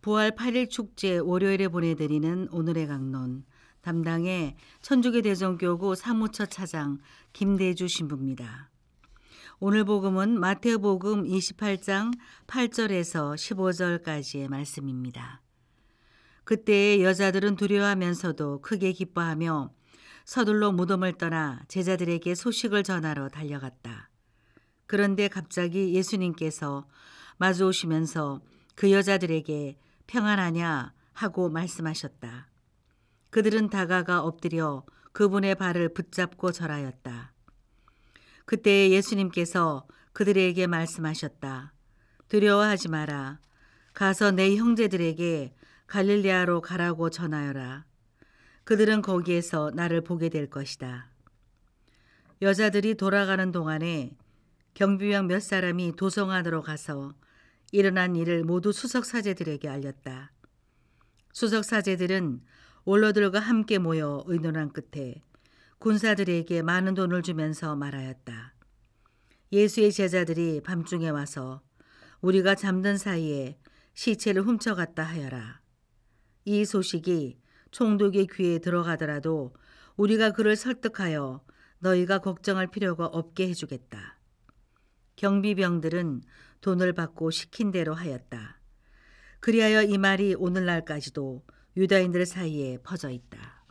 부활 8일 축제 월요일에 보내드리는 오늘의 강론 담당의 천주교 대전교구 사무처 차장 김대주 신부입니다. 오늘 복음은 마태복음 28장 8절에서 15절까지의 말씀입니다. 그때의 여자들은 두려워하면서도 크게 기뻐하며 서둘러 무덤을 떠나 제자들에게 소식을 전하러 달려갔다. 그런데 갑자기 예수님께서 마주오시면서 그 여자들에게 평안하냐 하고 말씀하셨다. 그들은 다가가 엎드려 그분의 발을 붙잡고 절하였다. 그때 예수님께서 그들에게 말씀하셨다. 두려워하지 마라. 가서 내 형제들에게 갈릴리아로 가라고 전하여라. 그들은 거기에서 나를 보게 될 것이다. 여자들이 돌아가는 동안에 경비병 몇 사람이 도성 안으로 가서 일어난 일을 모두 수석 사제들에게 알렸다. 수석 사제들은 원로들과 함께 모여 의논한 끝에 군사들에게 많은 돈을 주면서 말하였다. 예수의 제자들이 밤중에 와서 우리가 잠든 사이에 시체를 훔쳐갔다 하여라. 이 소식이 총독의 귀에 들어가더라도 우리가 그를 설득하여 너희가 걱정할 필요가 없게 해주겠다. 경비병들은 돈을 받고 시킨 대로 하였다. 그리하여 이 말이 오늘날까지도 유다인들 사이에 퍼져 있다.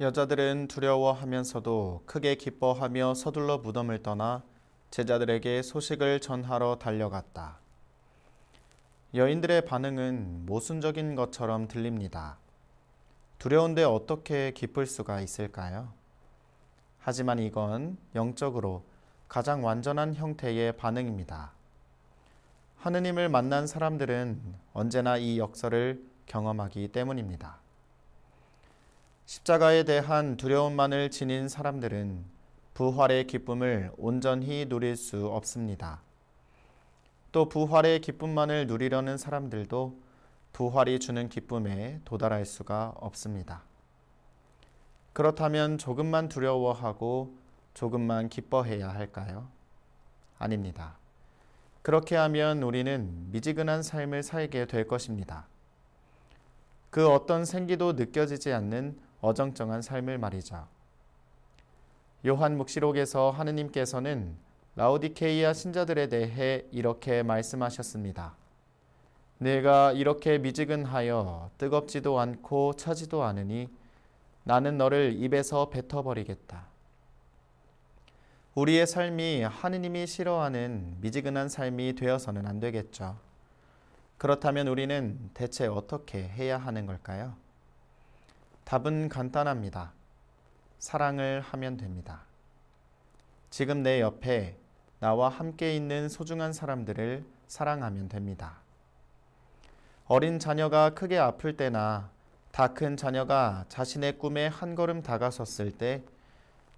여자들은 두려워하면서도 크게 기뻐하며 서둘러 무덤을 떠나 제자들에게 소식을 전하러 달려갔다. 여인들의 반응은 모순적인 것처럼 들립니다. 두려운데 어떻게 기쁠 수가 있을까요? 하지만 이건 영적으로 가장 완전한 형태의 반응입니다. 하느님을 만난 사람들은 언제나 이 역사를 경험하기 때문입니다. 십자가에 대한 두려움만을 지닌 사람들은 부활의 기쁨을 온전히 누릴 수 없습니다. 또 부활의 기쁨만을 누리려는 사람들도 부활이 주는 기쁨에 도달할 수가 없습니다. 그렇다면 조금만 두려워하고 조금만 기뻐해야 할까요? 아닙니다. 그렇게 하면 우리는 미지근한 삶을 살게 될 것입니다. 그 어떤 생기도 느껴지지 않는 어정쩡한 삶을 말이죠. 요한 묵시록에서 하느님께서는 라오디케이아 신자들에 대해 이렇게 말씀하셨습니다. 내가 이렇게 미지근하여 뜨겁지도 않고 차지도 않으니 나는 너를 입에서 뱉어버리겠다. 우리의 삶이 하느님이 싫어하는 미지근한 삶이 되어서는 안 되겠죠. 그렇다면 우리는 대체 어떻게 해야 하는 걸까요? 답은 간단합니다. 사랑을 하면 됩니다. 지금 내 옆에 나와 함께 있는 소중한 사람들을 사랑하면 됩니다. 어린 자녀가 크게 아플 때나 다 큰 자녀가 자신의 꿈에 한 걸음 다가섰을 때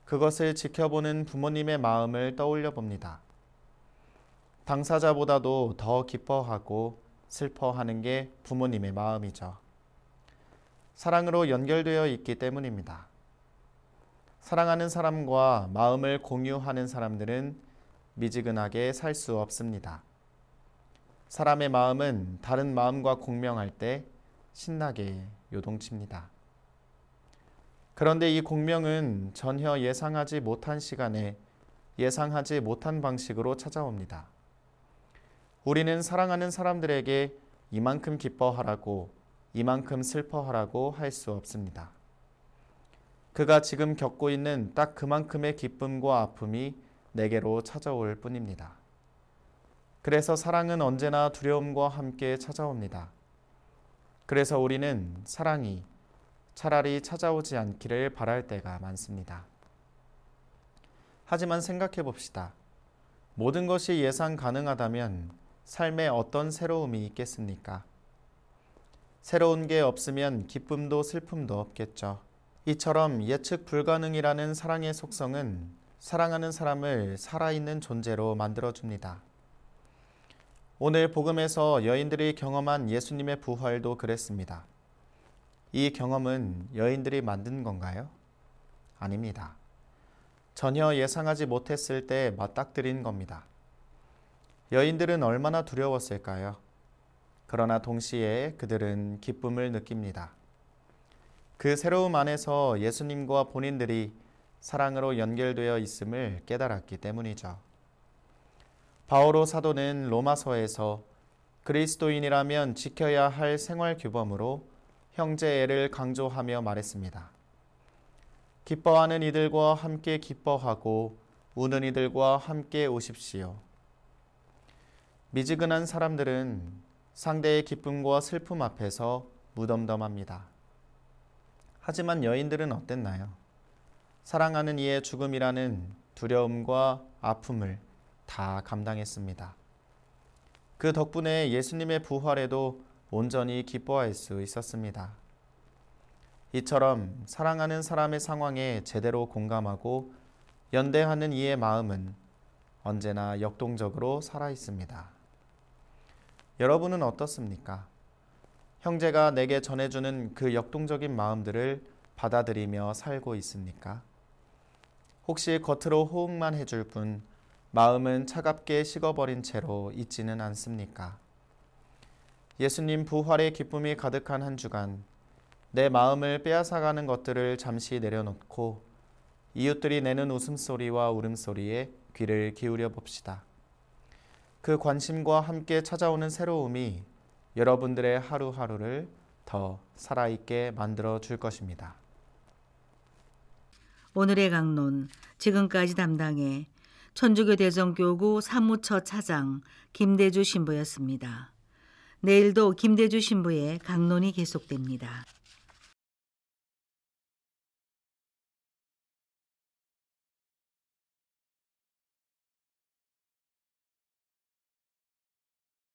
그것을 지켜보는 부모님의 마음을 떠올려 봅니다. 당사자보다도 더 기뻐하고 슬퍼하는 게 부모님의 마음이죠. 사랑으로 연결되어 있기 때문입니다. 사랑하는 사람과 마음을 공유하는 사람들은 미지근하게 살 수 없습니다. 사람의 마음은 다른 마음과 공명할 때 신나게 요동칩니다. 그런데 이 공명은 전혀 예상하지 못한 시간에 예상하지 못한 방식으로 찾아옵니다. 우리는 사랑하는 사람들에게 이만큼 기뻐하라고 이만큼 슬퍼하라고 할 수 없습니다. 그가 지금 겪고 있는 딱 그만큼의 기쁨과 아픔이 내게로 찾아올 뿐입니다. 그래서 사랑은 언제나 두려움과 함께 찾아옵니다. 그래서 우리는 사랑이 차라리 찾아오지 않기를 바랄 때가 많습니다. 하지만 생각해 봅시다. 모든 것이 예상 가능하다면 삶에 어떤 새로움이 있겠습니까? 새로운 게 없으면 기쁨도 슬픔도 없겠죠. 이처럼 예측 불가능이라는 사랑의 속성은 사랑하는 사람을 살아있는 존재로 만들어줍니다. 오늘 복음에서 여인들이 경험한 예수님의 부활도 그랬습니다. 이 경험은 여인들이 만든 건가요? 아닙니다. 전혀 예상하지 못했을 때 맞닥뜨린 겁니다. 여인들은 얼마나 두려웠을까요? 그러나 동시에 그들은 기쁨을 느낍니다. 그 새로움 안에서 예수님과 본인들이 사랑으로 연결되어 있음을 깨달았기 때문이죠. 바오로 사도는 로마서에서 그리스도인이라면 지켜야 할 생활 규범으로 형제애를 강조하며 말했습니다. 기뻐하는 이들과 함께 기뻐하고 우는 이들과 함께 오십시오. 미지근한 사람들은 상대의 기쁨과 슬픔 앞에서 무덤덤합니다. 하지만 여인들은 어땠나요? 사랑하는 이의 죽음이라는 두려움과 아픔을 다 감당했습니다. 그 덕분에 예수님의 부활에도 온전히 기뻐할 수 있었습니다. 이처럼 사랑하는 사람의 상황에 제대로 공감하고 연대하는 이의 마음은 언제나 역동적으로 살아 있습니다. 여러분은 어떻습니까? 형제가 내게 전해주는 그 역동적인 마음들을 받아들이며 살고 있습니까? 혹시 겉으로 호응만 해줄 뿐 마음은 차갑게 식어버린 채로 있지는 않습니까? 예수님 부활의 기쁨이 가득한 한 주간 내 마음을 빼앗아가는 것들을 잠시 내려놓고 이웃들이 내는 웃음소리와 울음소리에 귀를 기울여 봅시다. 그 관심과 함께 찾아오는 새로움이 여러분들의 하루하루를 더 살아있게 만들어 줄 것입니다. 오늘의 강론 지금까지 담당해 천주교 대전교구 사무처 차장 김대주 신부였습니다. 내일도 김대주 신부의 강론이 계속됩니다.